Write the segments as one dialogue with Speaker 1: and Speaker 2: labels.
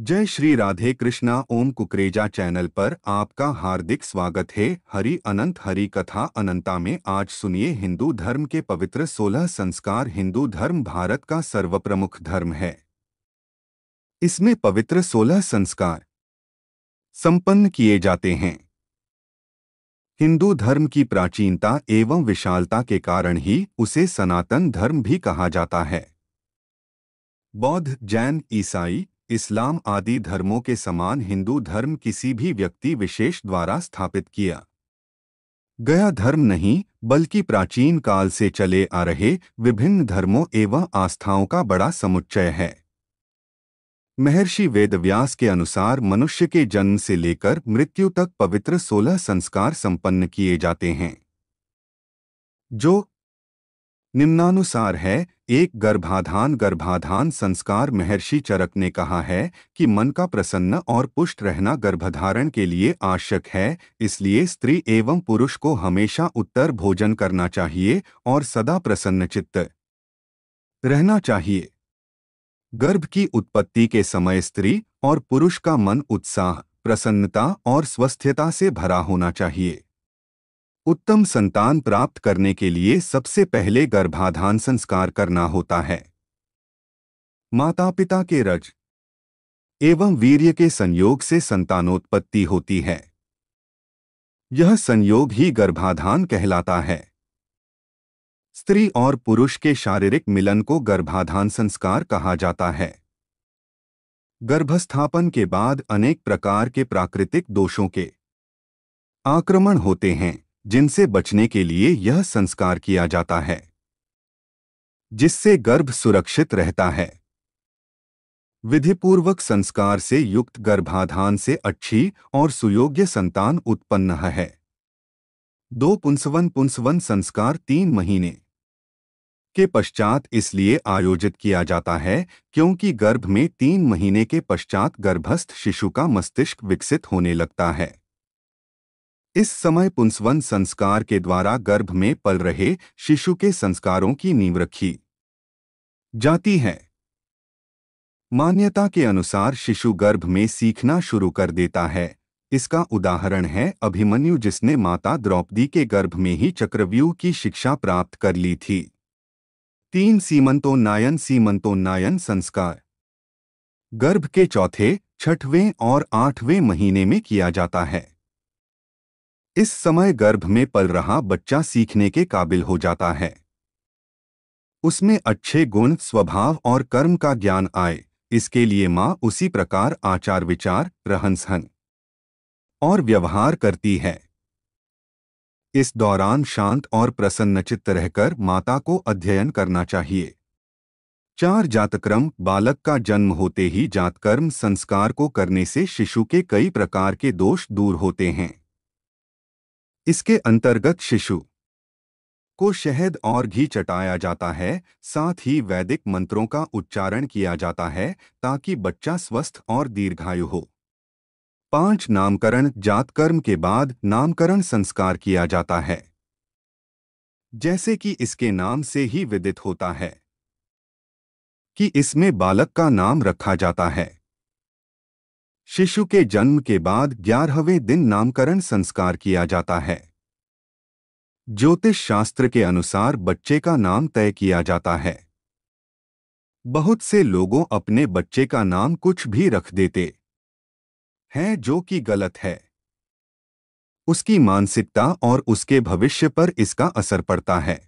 Speaker 1: जय श्री राधे कृष्णा ओम कुकरेजा चैनल पर आपका हार्दिक स्वागत है हरि अनंत हरि कथा अनंता में आज सुनिए हिंदू धर्म के पवित्र सोलह संस्कार हिंदू धर्म भारत का सर्वप्रमुख धर्म है इसमें पवित्र सोलह संस्कार संपन्न किए जाते हैं हिंदू धर्म की प्राचीनता एवं विशालता के कारण ही उसे सनातन धर्म भी कहा जाता है बौद्ध जैन ईसाई इस्लाम आदि धर्मों के समान हिंदू धर्म किसी भी व्यक्ति विशेष द्वारा स्थापित किया गया धर्म नहीं बल्कि प्राचीन काल से चले आ रहे विभिन्न धर्मों एवं आस्थाओं का बड़ा समुच्चय है महर्षि वेदव्यास के अनुसार मनुष्य के जन्म से लेकर मृत्यु तक पवित्र सोलह संस्कार संपन्न किए जाते हैं जो निम्नानुसार है एक गर्भाधान गर्भाधान संस्कार महर्षि चरक ने कहा है कि मन का प्रसन्न और पुष्ट रहना गर्भधारण के लिए आवश्यक है इसलिए स्त्री एवं पुरुष को हमेशा उत्तर भोजन करना चाहिए और सदा प्रसन्न चित्त रहना चाहिए गर्भ की उत्पत्ति के समय स्त्री और पुरुष का मन उत्साह प्रसन्नता और स्वस्थ्यता से भरा होना चाहिए उत्तम संतान प्राप्त करने के लिए सबसे पहले गर्भाधान संस्कार करना होता है माता पिता के रज एवं वीर्य के संयोग से संतानोत्पत्ति होती है यह संयोग ही गर्भाधान कहलाता है स्त्री और पुरुष के शारीरिक मिलन को गर्भाधान संस्कार कहा जाता है गर्भस्थापन के बाद अनेक प्रकार के प्राकृतिक दोषों के आक्रमण होते हैं जिनसे बचने के लिए यह संस्कार किया जाता है जिससे गर्भ सुरक्षित रहता है विधिपूर्वक संस्कार से युक्त गर्भाधान से अच्छी और सुयोग्य संतान उत्पन्न है दो पुंसवन पुंसवन संस्कार तीन महीने के पश्चात इसलिए आयोजित किया जाता है क्योंकि गर्भ में तीन महीने के पश्चात गर्भस्थ शिशु का मस्तिष्क विकसित होने लगता है इस समय पुंसवन संस्कार के द्वारा गर्भ में पल रहे शिशु के संस्कारों की नींव रखी जाती है मान्यता के अनुसार शिशु गर्भ में सीखना शुरू कर देता है इसका उदाहरण है अभिमन्यु जिसने माता द्रौपदी के गर्भ में ही चक्रव्यूह की शिक्षा प्राप्त कर ली थी तीन सीमंतोन्नायन सीमंतोन्नायन संस्कार गर्भ के चौथे छठवें और आठवें महीने में किया जाता है इस समय गर्भ में पल रहा बच्चा सीखने के काबिल हो जाता है उसमें अच्छे गुण स्वभाव और कर्म का ज्ञान आए इसके लिए माँ उसी प्रकार आचार विचार रहन सहन और व्यवहार करती है इस दौरान शांत और प्रसन्नचित्त रहकर माता को अध्ययन करना चाहिए चार जातक्रम बालक का जन्म होते ही जातकर्म संस्कार को करने से शिशु के कई प्रकार के दोष दूर होते हैं इसके अंतर्गत शिशु को शहद और घी चटाया जाता है साथ ही वैदिक मंत्रों का उच्चारण किया जाता है ताकि बच्चा स्वस्थ और दीर्घायु हो पांच नामकरण जातकर्म के बाद नामकरण संस्कार किया जाता है जैसे कि इसके नाम से ही विदित होता है कि इसमें बालक का नाम रखा जाता है शिशु के जन्म के बाद ग्यारहवें दिन नामकरण संस्कार किया जाता है ज्योतिष शास्त्र के अनुसार बच्चे का नाम तय किया जाता है बहुत से लोगों अपने बच्चे का नाम कुछ भी रख देते हैं जो कि गलत है उसकी मानसिकता और उसके भविष्य पर इसका असर पड़ता है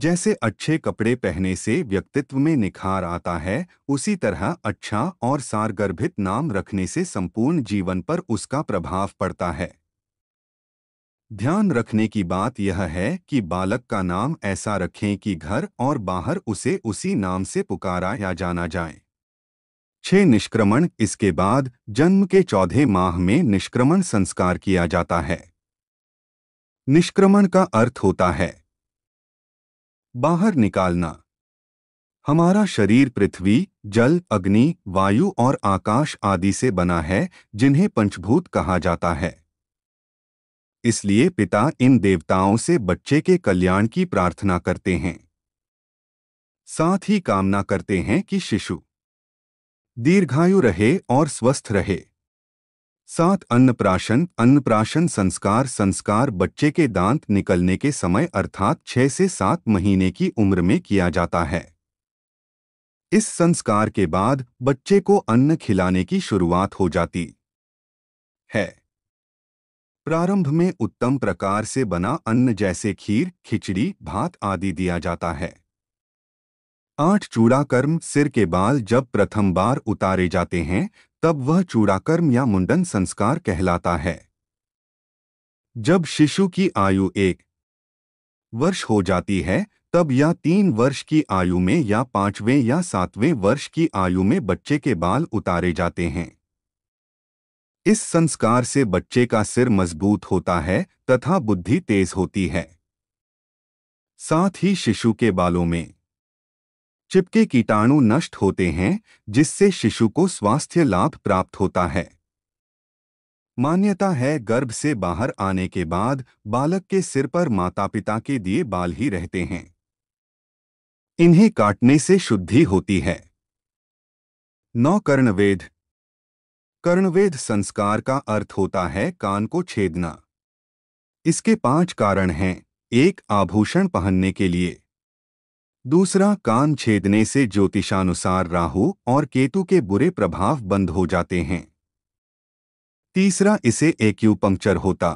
Speaker 1: जैसे अच्छे कपड़े पहने से व्यक्तित्व में निखार आता है उसी तरह अच्छा और सारगर्भित नाम रखने से संपूर्ण जीवन पर उसका प्रभाव पड़ता है ध्यान रखने की बात यह है कि बालक का नाम ऐसा रखें कि घर और बाहर उसे उसी नाम से पुकारा या जाना जाए छह निष्क्रमण इसके बाद जन्म के चौदह माह में निष्क्रमण संस्कार किया जाता है निष्क्रमण का अर्थ होता है बाहर निकालना हमारा शरीर पृथ्वी जल अग्नि वायु और आकाश आदि से बना है जिन्हें पंचभूत कहा जाता है इसलिए पिता इन देवताओं से बच्चे के कल्याण की प्रार्थना करते हैं साथ ही कामना करते हैं कि शिशु दीर्घायु रहे और स्वस्थ रहे सात अन्नप्राशन अन्नप्राशन संस्कार संस्कार बच्चे के दांत निकलने के समय अर्थात छह से सात महीने की उम्र में किया जाता है इस संस्कार के बाद बच्चे को अन्न खिलाने की शुरुआत हो जाती है प्रारंभ में उत्तम प्रकार से बना अन्न जैसे खीर खिचड़ी भात आदि दिया जाता है आठ चूड़ा कर्म सिर के बाल जब प्रथम बार उतारे जाते हैं तब वह चूड़ाकर्म या मुंडन संस्कार कहलाता है जब शिशु की आयु एक वर्ष हो जाती है तब या तीन वर्ष की आयु में या पांचवें या सातवें वर्ष की आयु में बच्चे के बाल उतारे जाते हैं इस संस्कार से बच्चे का सिर मजबूत होता है तथा बुद्धि तेज होती है साथ ही शिशु के बालों में चिपके कीटाणु नष्ट होते हैं जिससे शिशु को स्वास्थ्य लाभ प्राप्त होता है मान्यता है गर्भ से बाहर आने के बाद बालक के सिर पर माता पिता के दिए बाल ही रहते हैं इन्हें काटने से शुद्धि होती है नौ कर्णवेद कर्णवेद संस्कार का अर्थ होता है कान को छेदना इसके पांच कारण हैं एक आभूषण पहनने के लिए दूसरा कान छेदने से ज्योतिषानुसार राहु और केतु के बुरे प्रभाव बंद हो जाते हैं तीसरा इसे पंक्चर होता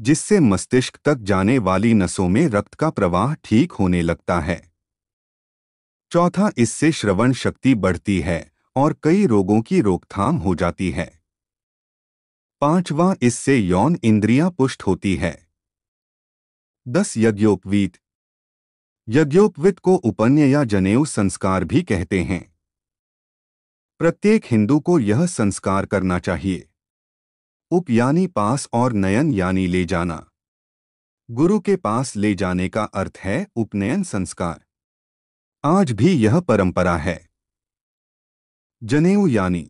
Speaker 1: जिससे मस्तिष्क तक जाने वाली नसों में रक्त का प्रवाह ठीक होने लगता है चौथा इससे श्रवण शक्ति बढ़ती है और कई रोगों की रोकथाम हो जाती है पांचवा इससे यौन इंद्रियां पुष्ट होती है दस यज्ञोपवीत यज्ञोपवित को उपन्य या जनेऊ संस्कार भी कहते हैं प्रत्येक हिंदू को यह संस्कार करना चाहिए उप यानी पास और नयन यानी ले जाना गुरु के पास ले जाने का अर्थ है उपनयन संस्कार आज भी यह परंपरा है जनेऊ यानी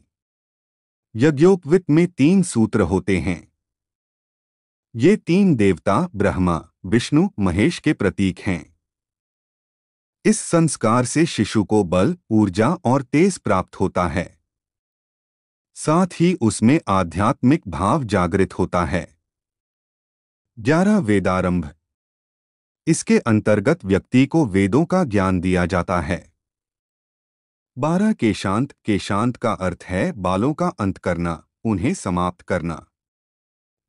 Speaker 1: यज्ञोपवित में तीन सूत्र होते हैं ये तीन देवता ब्रह्मा विष्णु महेश के प्रतीक हैं इस संस्कार से शिशु को बल ऊर्जा और तेज प्राप्त होता है साथ ही उसमें आध्यात्मिक भाव जागृत होता है ग्यारह वेदारंभ इसके अंतर्गत व्यक्ति को वेदों का ज्ञान दिया जाता है बारह के शांत के शांत का अर्थ है बालों का अंत करना उन्हें समाप्त करना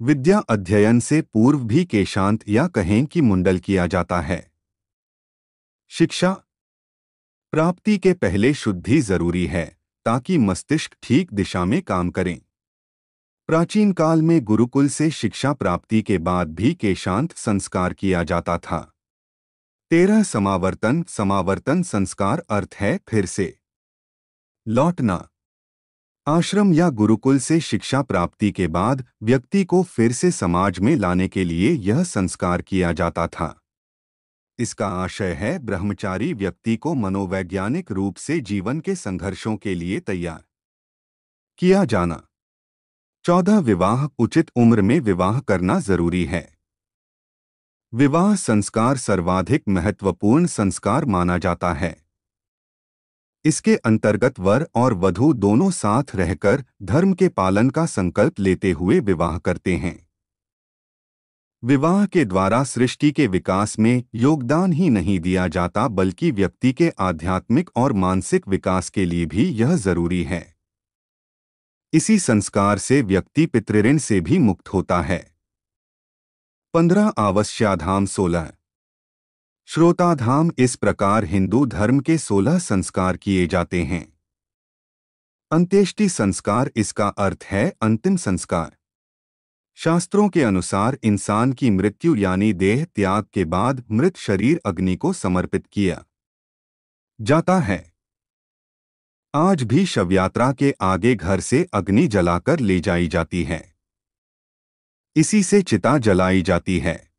Speaker 1: विद्या अध्ययन से पूर्व भी केशांत या कहें कि मुंडल किया जाता है शिक्षा प्राप्ति के पहले शुद्धि जरूरी है ताकि मस्तिष्क ठीक दिशा में काम करें प्राचीन काल में गुरुकुल से शिक्षा प्राप्ति के बाद भी केशांत संस्कार किया जाता था तेरह समावर्तन समावर्तन संस्कार अर्थ है फिर से लौटना आश्रम या गुरुकुल से शिक्षा प्राप्ति के बाद व्यक्ति को फिर से समाज में लाने के लिए यह संस्कार किया जाता था इसका आशय है ब्रह्मचारी व्यक्ति को मनोवैज्ञानिक रूप से जीवन के संघर्षों के लिए तैयार किया जाना चौदह विवाह उचित उम्र में विवाह करना जरूरी है विवाह संस्कार सर्वाधिक महत्वपूर्ण संस्कार माना जाता है इसके अंतर्गत वर और वधु दोनों साथ रहकर धर्म के पालन का संकल्प लेते हुए विवाह करते हैं विवाह के द्वारा सृष्टि के विकास में योगदान ही नहीं दिया जाता बल्कि व्यक्ति के आध्यात्मिक और मानसिक विकास के लिए भी यह जरूरी है इसी संस्कार से व्यक्ति पितृण से भी मुक्त होता है पंद्रह आवश्याधाम सोलह श्रोताधाम इस प्रकार हिंदू धर्म के सोलह संस्कार किए जाते हैं अंत्येष्टि संस्कार इसका अर्थ है अंतिम संस्कार शास्त्रों के अनुसार इंसान की मृत्यु यानी देह त्याग के बाद मृत शरीर अग्नि को समर्पित किया जाता है आज भी शवयात्रा के आगे घर से अग्नि जलाकर ले जाई जाती है इसी से चिता जलाई जाती है